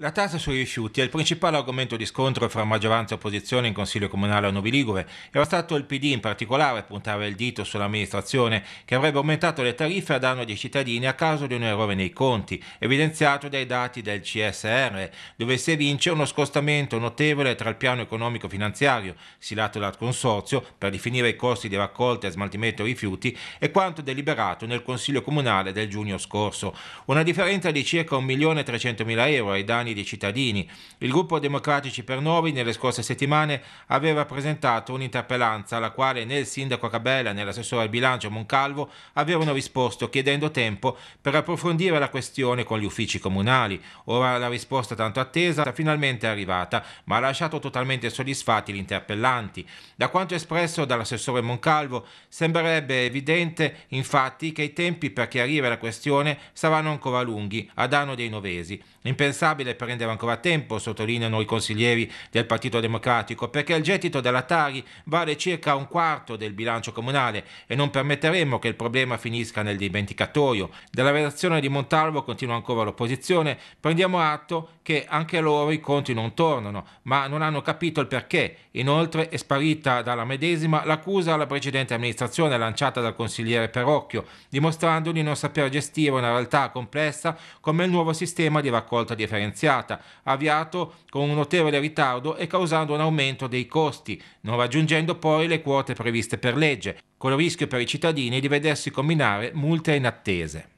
La tassa sui rifiuti è il principale argomento di scontro fra maggioranza e opposizione in Consiglio Comunale a Novi Ligure. Era stato il PD in particolare a puntare il dito sull'amministrazione che avrebbe aumentato le tariffe a danno dei cittadini a causa di un errore nei conti, evidenziato dai dati del CSR, dove si evince uno scostamento notevole tra il piano economico-finanziario, silato dal Consorzio, per definire i costi di raccolta e smaltimento rifiuti, e quanto deliberato nel Consiglio Comunale del giugno scorso. Una differenza di circa 1.300.000 euro ai danni mani dei cittadini. Il gruppo Democratici per Noi nelle scorse settimane aveva presentato un'interpellanza alla quale né il sindaco Cabella né l'assessore al bilancio Moncalvo avevano risposto chiedendo tempo per approfondire la questione con gli uffici comunali. Ora la risposta tanto attesa finalmente è arrivata, ma ha lasciato totalmente soddisfatti gli interpellanti. Da quanto espresso dall'assessore Moncalvo sembrerebbe evidente infatti che i tempi per chiarire la questione saranno ancora lunghi, a danno dei novesi. Impensabile prendere ancora tempo, sottolineano i consiglieri del Partito Democratico, perché il gettito della Tari vale circa un quarto del bilancio comunale e non permetteremo che il problema finisca nel dimenticatoio. Dalla redazione di Montalvo continua ancora l'opposizione, prendiamo atto che anche loro i conti non tornano, ma non hanno capito il perché. Inoltre è sparita dalla medesima l'accusa alla precedente amministrazione lanciata dal consigliere Perocchio, dimostrando di non saper gestire una realtà complessa come il nuovo sistema di raccolta differenziata differenziata, avviato con un notevole ritardo e causando un aumento dei costi, non raggiungendo poi le quote previste per legge, con il rischio per i cittadini di vedersi combinare multe inattese.